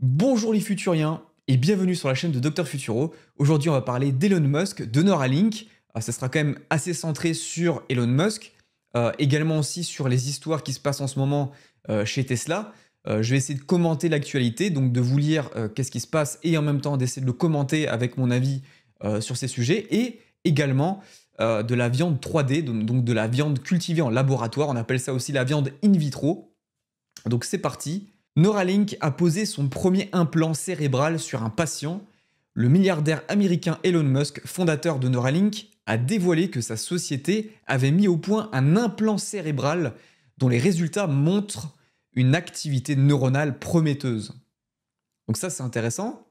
Bonjour les futuriens et bienvenue sur la chaîne de Docteur Futuro. Aujourd'hui, on va parler d'Elon Musk, de Neuralink. Ah, ça sera quand même assez centré sur Elon Musk, euh, également aussi sur les histoires qui se passent en ce moment euh, chez Tesla. Euh, je vais essayer de commenter l'actualité, donc de vous lire qu'est-ce qui se passe et en même temps d'essayer de le commenter avec mon avis sur ces sujets et également de la viande 3D, donc de la viande cultivée en laboratoire. On appelle ça aussi la viande in vitro. Donc c'est parti. Neuralink a posé son premier implant cérébral sur un patient. Le milliardaire américain Elon Musk, fondateur de Neuralink, a dévoilé que sa société avait mis au point un implant cérébral dont les résultats montrent une activité neuronale prometteuse. Donc ça c'est intéressant.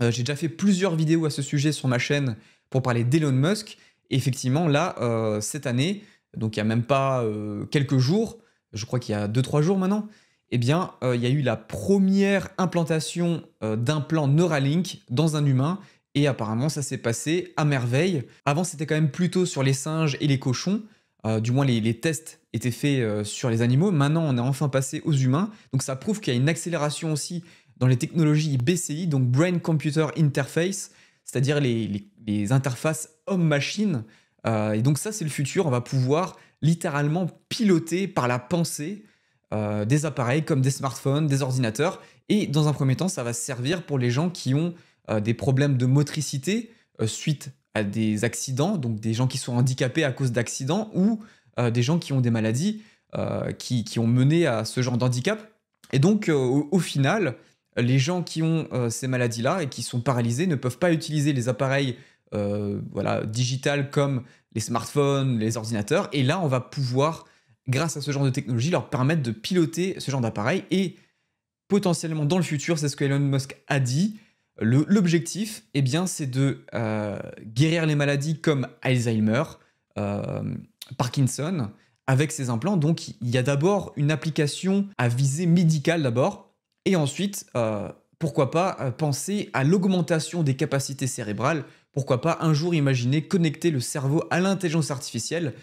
Euh, j'ai déjà fait plusieurs vidéos à ce sujet sur ma chaîne pour parler d'Elon Musk. effectivement là, euh, cette année, donc il n'y a même pas euh, quelques jours, je crois qu'il y a 2-3 jours maintenant, eh bien, euh, il y a eu la première implantation euh, d'un plan Neuralink dans un humain. Et apparemment, ça s'est passé à merveille. Avant, c'était quand même plutôt sur les singes et les cochons. Euh, du moins, les, tests étaient faits sur les animaux. Maintenant, on est enfin passé aux humains. Donc, ça prouve qu'il y a une accélération aussi dans les technologies BCI, donc Brain Computer Interface, c'est-à-dire les, interfaces homme-machine. et donc, ça, c'est le futur. On va pouvoir littéralement piloter par la pensée euh, des appareils comme des smartphones, des ordinateurs. Et dans un premier temps, ça va servir pour les gens qui ont euh, des problèmes de motricité euh, suite à des accidents, donc des gens qui sont handicapés à cause d'accidents ou des gens qui ont des maladies qui, ont mené à ce genre d'handicap. Et donc, au, final, les gens qui ont ces maladies-là et qui sont paralysés ne peuvent pas utiliser les appareils voilà, digitales comme les smartphones, les ordinateurs. Et là, on va pouvoir grâce à ce genre de technologie, leur permettre de piloter ce genre d'appareil. Et potentiellement dans le futur, c'est ce que Elon Musk a dit. L'objectif, eh bien, c'est de euh, guérir les maladies comme Alzheimer, euh, Parkinson, avec ces implants. Donc, il y a d'abord une application à visée médicale d'abord, et ensuite, euh, pourquoi pas penser à l'augmentation des capacités cérébrales. Pourquoi pas un jour imaginer connecter le cerveau à l'intelligence artificielle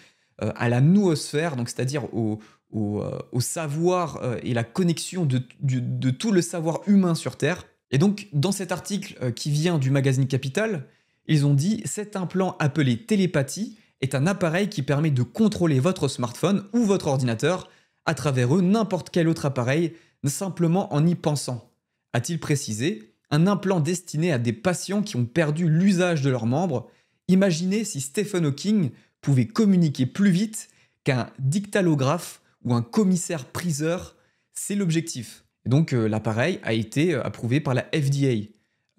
euh, à la noosphère, donc c'est-à-dire au, euh, savoir euh, et la connexion de, de, tout le savoir humain sur Terre. Et donc, dans cet article qui vient du magazine Capital, ils ont dit cet implant appelé télépathie est un appareil qui permet de contrôler votre smartphone ou votre ordinateur à travers eux n'importe quel autre appareil simplement en y pensant. A-t-il précisé, un implant destiné à des patients qui ont perdu l'usage de leurs membres Imaginez si Stephen Hawking pouvait communiquer plus vite qu'un dictalographe ou un commissaire-priseur. C'est l'objectif. Donc euh, l'appareil a été euh, approuvé par la FDA.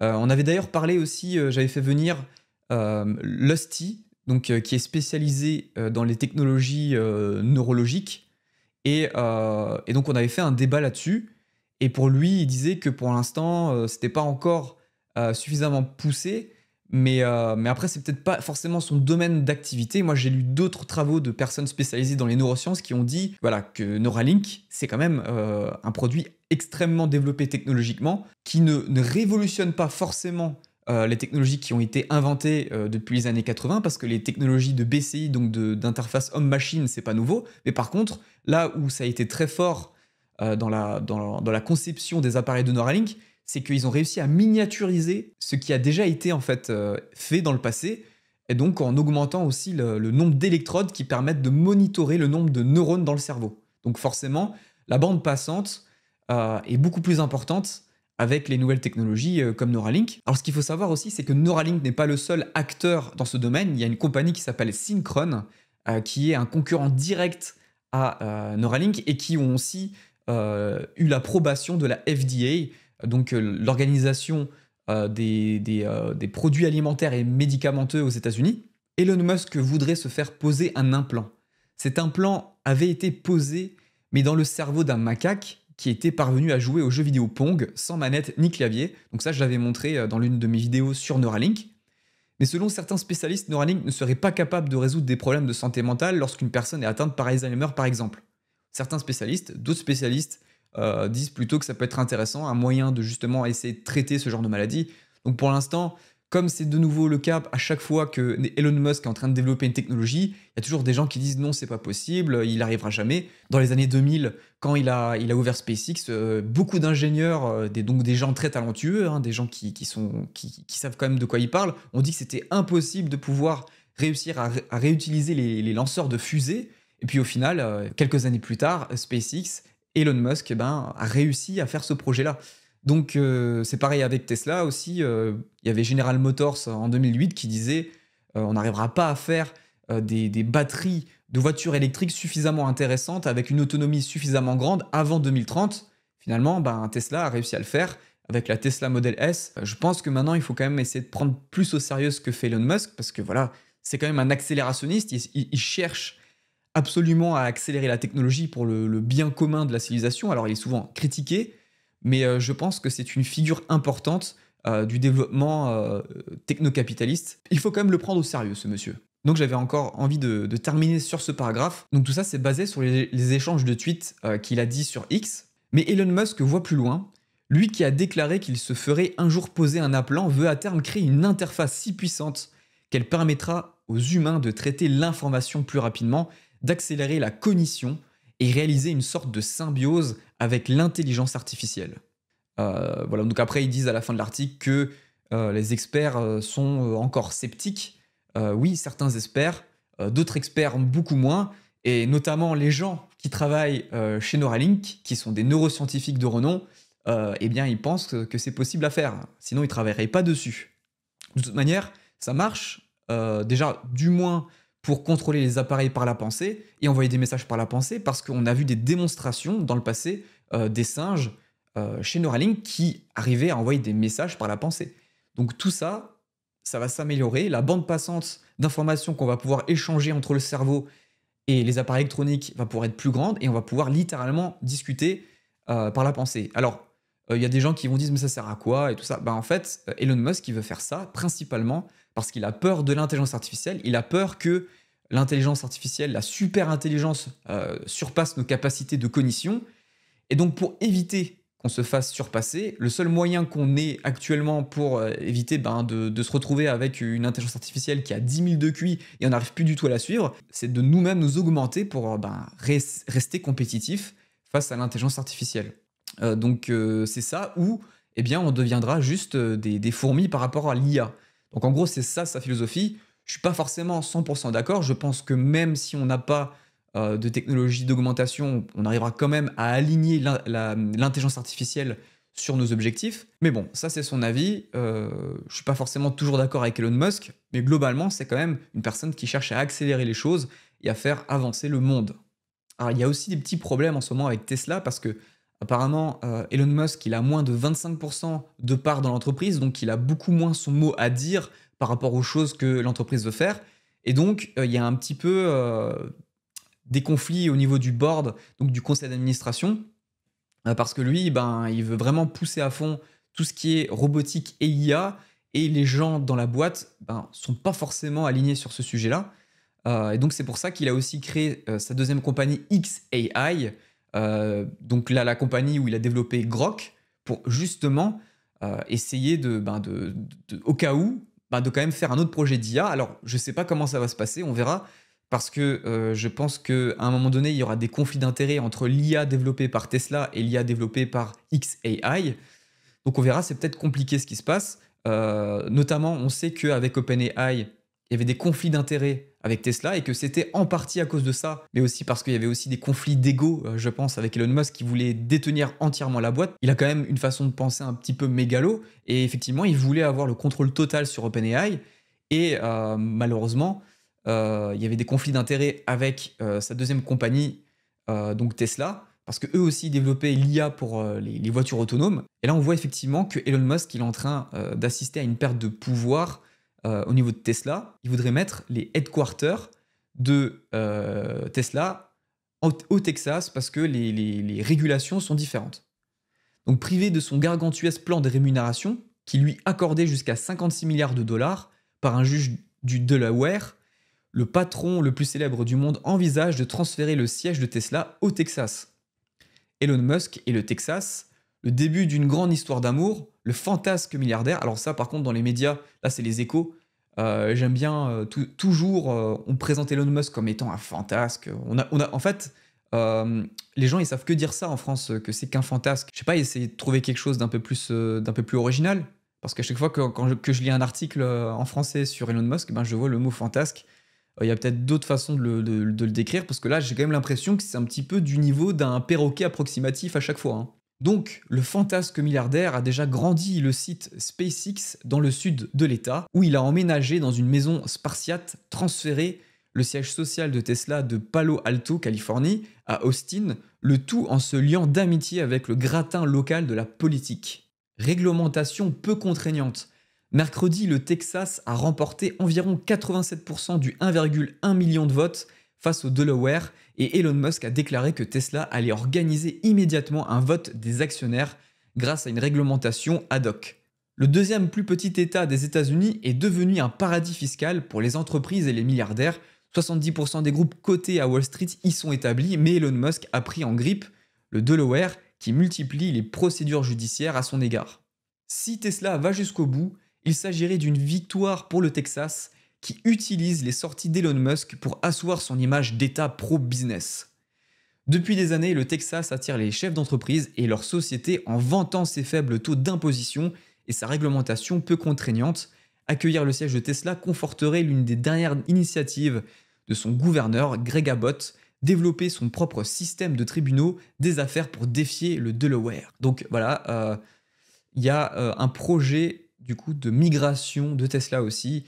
Euh, on avait d'ailleurs parlé aussi, j'avais fait venir Lusty, donc, qui est spécialisé dans les technologies neurologiques. Et, donc on avait fait un débat là-dessus. Et pour lui, il disait que pour l'instant, ce n'était pas encore suffisamment poussé, euh, mais, après, c'est peut-être pas forcément son domaine d'activité. Moi, j'ai lu d'autres travaux de personnes spécialisées dans les neurosciences qui ont dit voilà, que Neuralink, c'est quand même euh, un produit extrêmement développé technologiquement, qui ne, révolutionne pas forcément euh, les technologies qui ont été inventées depuis les années 80, parce que les technologies de BCI, donc d'interface homme-machine, c'est pas nouveau. Mais par contre, là où ça a été très fort dans, la, dans, la, conception des appareils de Neuralink, c'est qu'ils ont réussi à miniaturiser ce qui a déjà été en fait euh, fait dans le passé, et donc en augmentant aussi le, nombre d'électrodes qui permettent de monitorer le nombre de neurones dans le cerveau. Donc forcément, la bande passante euh, est beaucoup plus importante avec les nouvelles technologies euh, comme Neuralink. Alors ce qu'il faut savoir aussi, c'est que Neuralink n'est pas le seul acteur dans ce domaine. Il y a une compagnie qui s'appelle Synchron, qui est un concurrent direct à Neuralink et qui ont aussi eu l'approbation de la FDA donc euh, l'organisation euh, euh, des, produits alimentaires et médicamenteux aux États-Unis, Elon Musk voudrait se faire poser un implant. Cet implant avait été posé, mais dans le cerveau d'un macaque qui était parvenu à jouer au jeu vidéo Pong sans manette ni clavier. Donc ça, je l'avais montré dans l'une de mes vidéos sur Neuralink. Mais selon certains spécialistes, Neuralink ne serait pas capable de résoudre des problèmes de santé mentale lorsqu'une personne est atteinte par Alzheimer, par exemple. Certains spécialistes, d'autres spécialistes euh, disent plutôt que ça peut être intéressant, un moyen de justement essayer de traiter ce genre de maladie. Donc pour l'instant, comme c'est de nouveau le cas à chaque fois que Elon Musk est en train de développer une technologie, il y a toujours des gens qui disent non, c'est pas possible, il n'arrivera jamais. Dans les années 2000, quand il a, ouvert SpaceX, euh, beaucoup d'ingénieurs, euh, donc des gens très talentueux, hein, des gens qui, savent quand même de quoi ils parlent, ont dit que c'était impossible de pouvoir réussir à, réutiliser les, lanceurs de fusées. Et puis au final, quelques années plus tard, SpaceX Elon Musk eh ben, a réussi à faire ce projet-là. Donc euh, c'est pareil avec Tesla aussi. Euh, il y avait General Motors en 2008 qui disait euh, on n'arrivera pas à faire des, batteries de voitures électriques suffisamment intéressantes avec une autonomie suffisamment grande avant 2030. Finalement, ben, Tesla a réussi à le faire avec la Tesla Model S. Je pense que maintenant il faut quand même essayer de prendre plus au sérieux ce que fait Elon Musk parce que voilà, c'est quand même un accélérationniste. il cherche absolument à accélérer la technologie pour le, bien commun de la civilisation. Alors il est souvent critiqué, mais euh, je pense que c'est une figure importante euh, du développement euh, techno-capitaliste. Il faut quand même le prendre au sérieux, ce monsieur. Donc j'avais encore envie de, terminer sur ce paragraphe. Donc tout ça, c'est basé sur les, échanges de tweets qu'il a dit sur X. Mais Elon Musk voit plus loin. Lui qui a déclaré qu'il se ferait un jour poser un appelant veut à terme créer une interface si puissante qu'elle permettra aux humains de traiter l'information plus rapidement d'accélérer la cognition et réaliser une sorte de symbiose avec l'intelligence artificielle. Euh, voilà, donc après ils disent à la fin de l'article que euh, les experts euh, sont encore sceptiques. oui, certains experts, d'autres experts beaucoup moins, et notamment les gens qui travaillent chez Neuralink, qui sont des neuroscientifiques de renom, eh bien ils pensent que c'est possible à faire, sinon ils ne travailleraient pas dessus. De toute manière, ça marche, déjà du moins pour contrôler les appareils par la pensée et envoyer des messages par la pensée parce qu'on a vu des démonstrations dans le passé euh, des singes euh, chez Neuralink qui arrivaient à envoyer des messages par la pensée. Donc tout ça, ça va s'améliorer. La bande passante d'informations qu'on va pouvoir échanger entre le cerveau et les appareils électroniques va pouvoir être plus grande et on va pouvoir littéralement discuter euh, par la pensée. Alors euh, il y a des gens qui vont dire mais ça sert à quoi et tout ça. Bah en fait, euh, Elon Musk qui veut faire ça principalement parce qu'il a peur de l'intelligence artificielle. Il a peur que l'intelligence artificielle, la super intelligence euh, surpasse nos capacités de cognition. Et donc pour éviter qu'on se fasse surpasser, le seul moyen qu'on ait actuellement pour éviter ben, de, se retrouver avec une intelligence artificielle qui a 10 000 de QI et on n'arrive plus du tout à la suivre, c'est de nous-mêmes nous augmenter pour ben, rester compétitif face à l'intelligence artificielle. Euh, donc euh, c'est ça, ou eh bien on deviendra juste euh, des, fourmis par rapport à l'IA. Donc en gros c'est ça sa philosophie. Je suis pas forcément 100% d'accord. Je pense que même si on n'a pas de technologie d'augmentation, on arrivera quand même à aligner l'intelligence artificielle sur nos objectifs. Mais bon, ça c'est son avis. Euh, je suis pas forcément toujours d'accord avec Elon Musk, mais globalement c'est quand même une personne qui cherche à accélérer les choses et à faire avancer le monde. Alors il y a aussi des petits problèmes en ce moment avec Tesla parce que Apparemment, euh, Elon Musk, il a moins de 25% de part dans l'entreprise, donc il a beaucoup moins son mot à dire par rapport aux choses que l'entreprise veut faire. Et donc, euh, il y a un petit peu euh, des conflits au niveau du board, donc du conseil d'administration, parce que lui, ben, il veut vraiment pousser à fond tout ce qui est robotique et IA, et les gens dans la boîte ben, sont pas forcément alignés sur ce sujet-là. et donc c'est pour ça qu'il a aussi créé sa deuxième compagnie XAI, euh, donc là, la compagnie où il a développé Grok pour justement euh, essayer ben, de, de, au cas où, ben, de quand même faire un autre projet d'IA. Alors, je ne sais pas comment ça va se passer, on verra, parce que euh, je pense qu'à un moment donné, il y aura des conflits d'intérêts entre l'IA développée par Tesla et l'IA développée par XAI. Donc, on verra, c'est peut-être compliqué ce qui se passe. notamment, on sait qu'avec OpenAI, il y avait des conflits d'intérêts avec Tesla et que c'était en partie à cause de ça, mais aussi parce qu'il y avait aussi des conflits d'ego, euh, je pense, avec Elon Musk qui voulait détenir entièrement la boîte. Il a quand même une façon de penser un petit peu mégalo et effectivement, il voulait avoir le contrôle total sur OpenAI et euh, malheureusement, euh, il y avait des conflits d'intérêts avec sa deuxième compagnie, donc Tesla parce que eux aussi développaient l'IA pour les, voitures autonomes. Et là, on voit effectivement que Elon Musk il est en train d'assister à une perte de pouvoir euh, au niveau de Tesla, il voudrait mettre les headquarters de euh, Tesla au, Texas parce que les, régulations sont différentes. Donc privé de son gargantuesque plan de rémunération, qui lui accordait jusqu'à 56 milliards de dollars par un juge du Delaware, le patron le plus célèbre du monde envisage de transférer le siège de Tesla au Texas. Elon Musk et le Texas le début d'une grande histoire d'amour, le fantasque milliardaire. Alors ça, par contre, dans les médias, là, c'est les échos. Euh, j'aime bien euh, toujours, euh, on présente Elon Musk comme étant un fantasque. On a, on a, en fait, les gens, ils savent que dire ça en France, que c'est qu'un fantasque. Je sais pas, essayer de trouver quelque chose d'un peu plus, peu plus original. Parce qu'à chaque fois que, je, lis un article en français sur Elon Musk, eh ben, je vois le mot fantasque. Il y a peut-être d'autres façons de le, décrire, parce que là, j'ai quand même l'impression que c'est un petit peu du niveau d'un perroquet approximatif à chaque fois. Hein. Donc, le fantasque milliardaire a déjà grandi le site SpaceX dans le sud de l'État, où il a emménagé dans une maison spartiate transféré le siège social de Tesla de Palo Alto, Californie, à Austin, le tout en se liant d'amitié avec le gratin local de la politique. Réglementation peu contraignante. Mercredi, le Texas a remporté environ 87% du 1,1 million de votes face au Delaware et Elon Musk a déclaré que Tesla allait organiser immédiatement un vote des actionnaires grâce à une réglementation ad hoc. Le deuxième plus petit État des États-Unis est devenu un paradis fiscal pour les entreprises et les milliardaires. 70% des groupes cotés à Wall Street y sont établis, mais Elon Musk a pris en grippe le Delaware qui multiplie les procédures judiciaires à son égard. Si Tesla va jusqu'au bout, il s'agirait d'une victoire pour le Texas qui utilise les sorties d'Elon Musk pour asseoir son image d'État pro-business. Depuis des années, le Texas attire les chefs d'entreprise et leurs sociétés en vantant ses faibles taux d'imposition et sa réglementation peu contraignante. Accueillir le siège de Tesla conforterait l'une des dernières initiatives de son gouverneur, Greg Abbott, développer son propre système de tribunaux des affaires pour défier le Delaware. Donc voilà, euh, il y a euh, un projet du coup de migration de Tesla aussi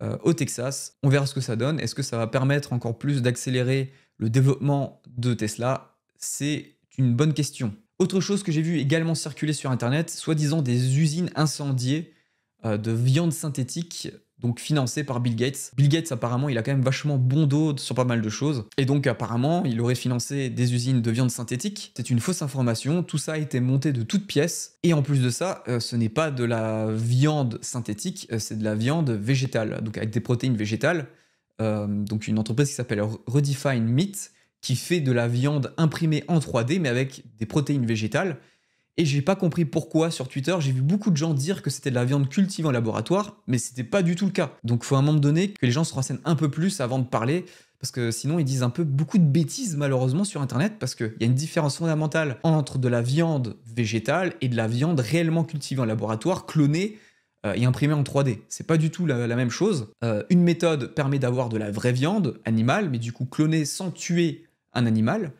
euh, au Texas. On verra ce que ça donne. Est-ce que ça va permettre encore plus d'accélérer le développement de Tesla C'est une bonne question. Autre chose que j'ai vu également circuler sur Internet, soi-disant des usines incendiées euh, de viande synthétique donc financé par Bill Gates. Bill Gates, apparemment, il a quand même vachement bon dos sur pas mal de choses. Et donc, apparemment, il aurait financé des usines de viande synthétique. C'est une fausse information. Tout ça a été monté de toutes pièces. Et en plus de ça, euh, ce n'est pas de la viande synthétique, euh, c'est de la viande végétale, donc avec des protéines végétales. Euh, donc, une entreprise qui s'appelle Redefine Meat, qui fait de la viande imprimée en 3D, mais avec des protéines végétales. Et j'ai pas compris pourquoi sur Twitter, j'ai vu beaucoup de gens dire que c'était de la viande cultivée en laboratoire, mais c'était pas du tout le cas. Donc faut à un moment donné que les gens se renseignent un peu plus avant de parler, parce que sinon ils disent un peu beaucoup de bêtises malheureusement sur internet parce qu'il y a une différence fondamentale entre de la viande végétale et de la viande réellement cultivée en laboratoire, clonée euh, et imprimée en 3D. C'est pas du tout la, même chose. Euh, une méthode permet d'avoir de la vraie viande animale, mais du coup clonée sans tuer un animal.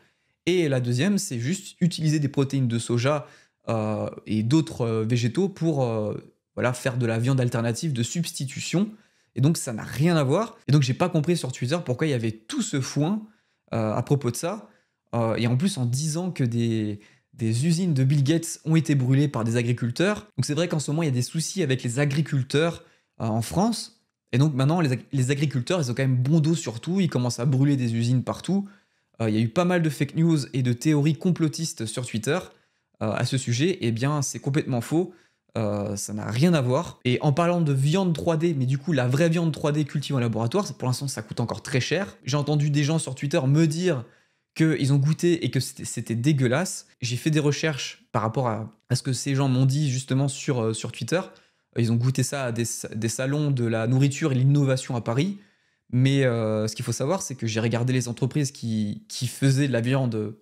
Et la deuxième, c'est juste utiliser des protéines de soja euh, et d'autres euh, végétaux pour euh, voilà, faire de la viande alternative de substitution. Et donc ça n'a rien à voir. Et donc j'ai pas compris sur Twitter pourquoi il y avait tout ce foin à propos de ça. et en plus en disant que des, des usines de Bill Gates ont été brûlées par des agriculteurs. Donc c'est vrai qu'en ce moment, il y a des soucis avec les agriculteurs en France. Et donc maintenant, les, agriculteurs, ils ont quand même bon dos sur tout. Ils commencent à brûler des usines partout. il y a eu pas mal de fake news et de théories complotistes sur Twitter. Euh, à ce sujet, eh bien c'est complètement faux. Euh, ça n'a rien à voir. Et en parlant de viande 3D, mais du coup la vraie viande 3D cultivée en laboratoire, pour l'instant ça coûte encore très cher. J'ai entendu des gens sur Twitter me dire qu'ils ont goûté et que c'était dégueulasse. J'ai fait des recherches par rapport à, ce que ces gens m'ont dit justement sur, euh, sur Twitter. Ils ont goûté ça à des, salons de la nourriture et l'innovation à Paris. Mais ce qu'il faut savoir, c'est que j'ai regardé les entreprises qui, qui faisaient de la viande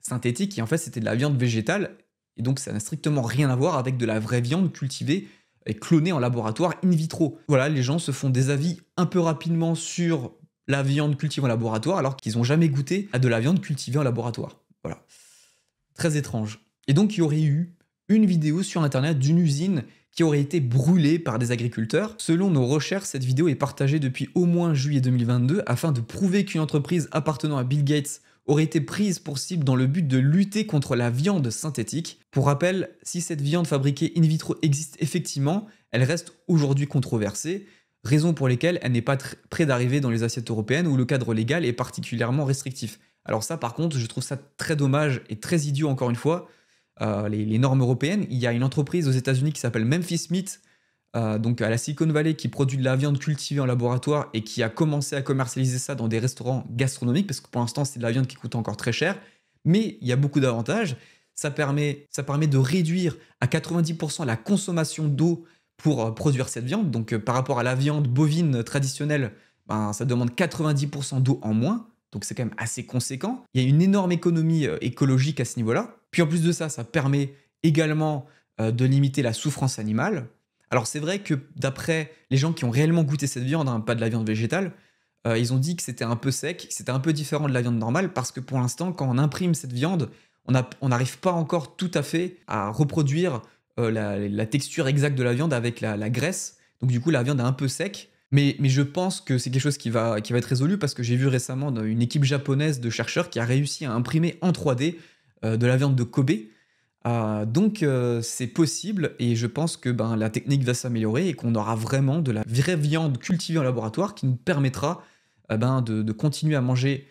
synthétique qui, en fait c'était de la viande végétale et donc ça n'a strictement rien à voir avec de la vraie viande cultivée et clonée en laboratoire in vitro. Voilà, les gens se font des avis un peu rapidement sur la viande cultivée en laboratoire alors qu'ils n'ont jamais goûté à de la viande cultivée en laboratoire. Voilà. Très étrange. Et donc il y aurait eu une vidéo sur internet d'une usine qui aurait été brûlée par des agriculteurs. Selon nos recherches, cette vidéo est partagée depuis au moins juillet 2022 afin de prouver qu'une entreprise appartenant à Bill Gates aurait été prise pour cible dans le but de lutter contre la viande synthétique. Pour rappel, si cette viande fabriquée in vitro existe effectivement, elle reste aujourd'hui controversée, raison pour laquelle elle n'est pas près d'arriver dans les assiettes européennes où le cadre légal est particulièrement restrictif. Alors ça par contre, je trouve ça très dommage et très idiot encore une fois. Euh, les, normes européennes, il y a une entreprise aux États-Unis qui s'appelle Memphis Meat euh, donc à la Silicon Valley, qui produit de la viande cultivée en laboratoire et qui a commencé à commercialiser ça dans des restaurants gastronomiques, parce que pour l'instant, c'est de la viande qui coûte encore très cher. Mais il y a beaucoup d'avantages. Ça permet, de réduire à 90% la consommation d'eau pour euh, produire cette viande. Donc euh, par rapport à la viande bovine traditionnelle, ben, ça demande 90% d'eau en moins. Donc c'est quand même assez conséquent. Il y a une énorme économie écologique à ce niveau-là. Puis en plus de ça, ça permet également de limiter la souffrance animale. Alors c'est vrai que d'après les gens qui ont réellement goûté cette viande, hein, pas de la viande végétale, euh, ils ont dit que c'était un peu sec, c'était un peu différent de la viande normale, parce que pour l'instant, quand on imprime cette viande, on n'arrive pas encore tout à fait à reproduire euh, la, texture exacte de la viande avec la, graisse. Donc du coup, la viande est un peu sec. Mais, je pense que c'est quelque chose qui va, qui va être résolu parce que j'ai vu récemment euh, une équipe japonaise de chercheurs qui a réussi à imprimer en 3D de la viande de Kobe. Ah, donc euh, c'est possible et je pense que ben, la technique va s'améliorer et qu'on aura vraiment de la vraie viande cultivée en laboratoire qui nous permettra euh, ben, de, continuer à manger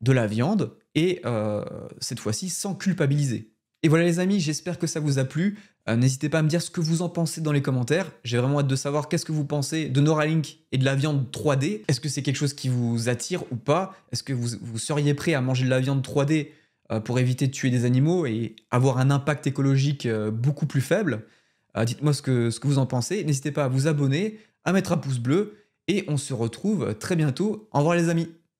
de la viande et euh, cette fois-ci sans culpabiliser. Et voilà les amis, j'espère que ça vous a plu. N'hésitez pas à me dire ce que vous en pensez dans les commentaires. J'ai vraiment hâte de savoir qu'est-ce que vous pensez de Noralink et de la viande 3D. Est-ce que c'est quelque chose qui vous attire ou pas Est-ce que vous seriez prêt à manger de la viande 3D euh, pour éviter de tuer des animaux et avoir un impact écologique euh, beaucoup plus faible. Euh, dites-moi ce que, ce que vous en pensez. N'hésitez pas à vous abonner, à mettre un pouce bleu et on se retrouve très bientôt. Au revoir les amis